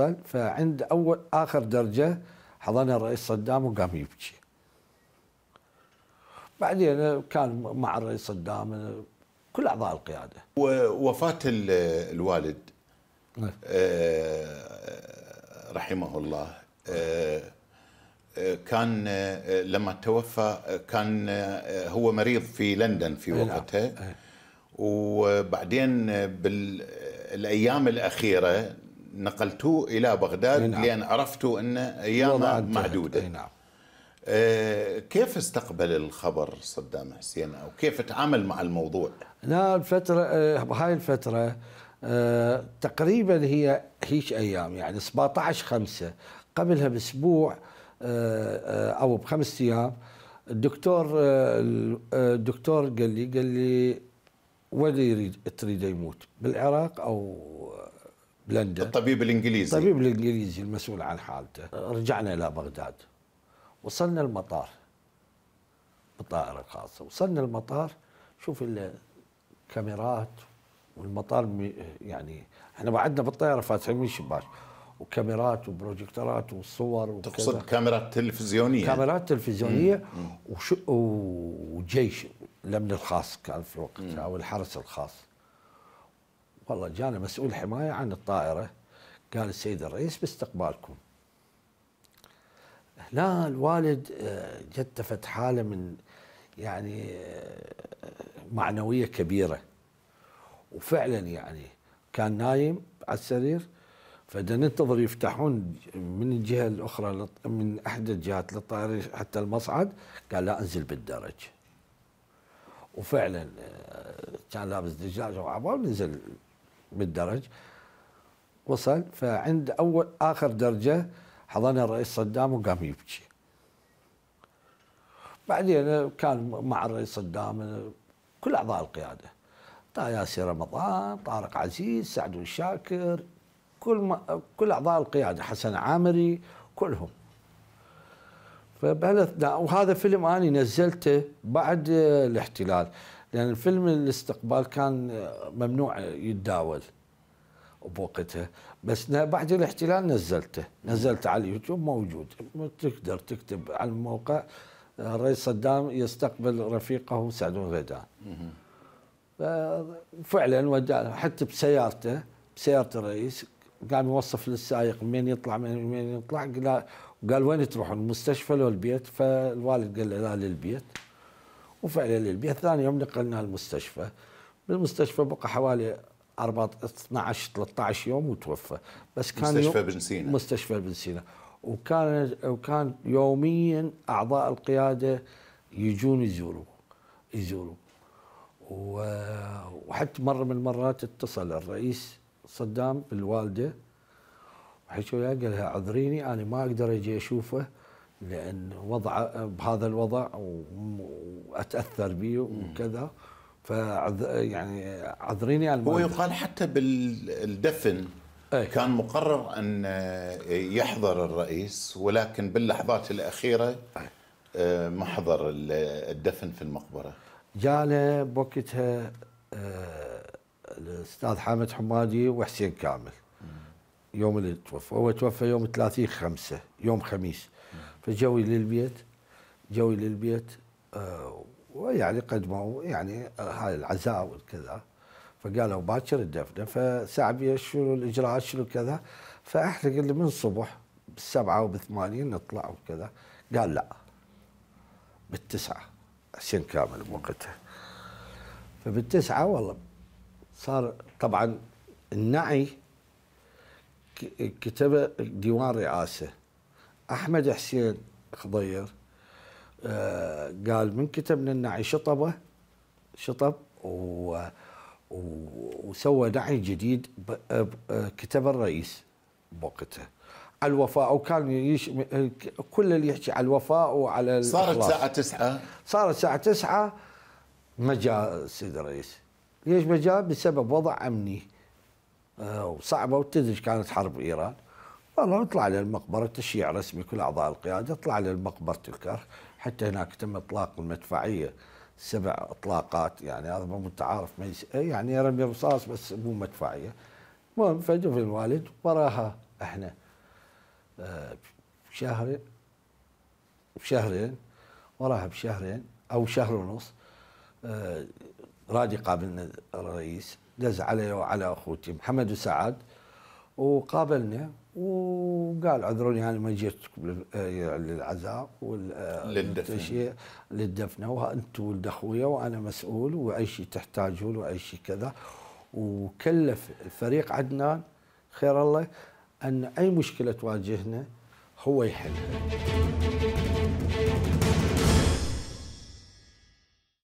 اتصل فعند اول اخر درجه حضنها الرئيس صدام وقام يبكي بعدين كان مع الرئيس صدام كل اعضاء القياده ووفاه الوالد نعم. آه، رحمه الله آه، آه، كان لما توفى كان هو مريض في لندن في نعم. وقتها وبعدين بالايام الاخيره نقلتوه الى بغداد نعم. لان عرفتوا ان ايامه معدوده نعم. أه كيف استقبل الخبر صدام حسين او كيف تعامل مع الموضوع؟ لا الفتره بهاي آه، الفتره أه تقريبا هي هيش ايام يعني 17 5 قبلها باسبوع آه،, أه او بخمس ايام الدكتور آه، الدكتور قال لي قال لي وين يريد تريده يموت بالعراق او بلندن الطبيب الانجليزي الطبيب الانجليزي المسؤول عن حالته رجعنا الى بغداد وصلنا المطار بطائره خاصه وصلنا المطار شوف الكاميرات والمطار يعني احنا بعدنا بالطياره فاتحين الشباك وكاميرات وبروجكترات وصور وكذا تقصد كاميرات تلفزيونيه كاميرات تلفزيونيه وجيش الامن الخاص كان في وقتها والحرس الخاص والله جانا مسؤول حماية عن الطائرة قال السيد الرئيس باستقبالكم هنا الوالد آه، جتفت حالة من يعني آه، معنوية كبيرة وفعلا يعني كان نايم على السرير فدا ننتظر يفتحون من الجهه الاخرى من احدى الجهات للطائرة حتى المصعد قال لا انزل بالدرج وفعلا آه، كان لابس دجاجه وعباية ونزل بالدرج وصل فعند اول اخر درجه حضنها الرئيس صدام وقام يبكي بعدين كان مع الرئيس صدام كل اعضاء القياده ياسر رمضان طارق عزيز سعد الشاكر كل ما كل اعضاء القياده حسن عامري كلهم فبهالاثناء وهذا فيلم اني نزلته بعد الاحتلال لان الفيلم الاستقبال كان ممنوع يتداول بوقتها بس بعد الاحتلال نزلته نزلته على اليوتيوب موجود تقدر تكتب على الموقع الرئيس صدام يستقبل رفيقه سعدون غيدان فعلا ودع حتى بسيارته بسياره الرئيس قام يوصف للسائق من يطلع من يطلع قال وين تروحون المستشفى ولا البيت فالوالد قال له لا للبيت وفعلا للبيت ثاني يوم نقلناه المستشفى بالمستشفى بقى حوالي 4 12 13 يوم وتوفى بس كان مستشفى بن سينا مستشفى بن سينا وكان وكان يوميا اعضاء القياده يجون يزوروا يزوروا وحتى مره من المرات اتصل الرئيس صدام بالوالده وحكى وياها قال لها اعذريني انا ما اقدر اجي اشوفه لان وضعه بهذا الوضع اتاثر به وكذا ف يعني عذريني على هو يقال حتى بالدفن أي. كان مقرر ان يحضر الرئيس ولكن باللحظات الاخيره إيه. آه، ما حضر الدفن في المقبره جاله بوقتها آه، الاستاذ حامد حمادي وحسين كامل يوم اللي توفى هو توفى يوم 30 5 يوم خميس فجوي للبيت جوي للبيت ويعني قدموا يعني آه، هاي العزاء والكذا فقالوا باكر الدفنه فسعبيه شنو الاجراءات شنو كذا فاحنا قلنا من الصبح بالسبعه وبالثمانين نطلع وكذا قال لا بالتسعه عشان كامل بوقتها فبالتسعه والله صار طبعا النعي كتب ديوان رئاسه احمد حسين خضير آه، قال من كتب لنا نعي شطبه شطب و وسوى نعي جديد آه، كتب الرئيس بوقته على الوفاء وكان يش... كل اللي يحكي على الوفاء وعلى صارت الساعة 9 صارت الساعة 9 ما جاء السيد الرئيس ليش ما جاء بسبب وضع أمني آه، وصعبة وتدري كانت حرب إيران والله نطلع للمقبرة تشييع رسمي كل أعضاء القيادة طلع للمقبرة الكر حتى هناك تم إطلاق المدفعية سبع إطلاقات يعني هذا مو متعارف إيه، يعني رمي رصاص بس مو مدفعية المهم فجف الوالد وراها احنا آه، بشهر بشهرين وراها بشهرين او شهر ونص آه، رادي قابلنا الرئيس دز علي وعلى اخوتي محمد وسعد وقابلنا وقال عذروني انا ما جيتكم آه، للعزاء آه، للدفن للدفنه ولد اخويا وانا مسؤول واي شيء تحتاجون واي شيء كذا وكلف فريق عدنان خير الله ان اي مشكله تواجهنا هو يحلها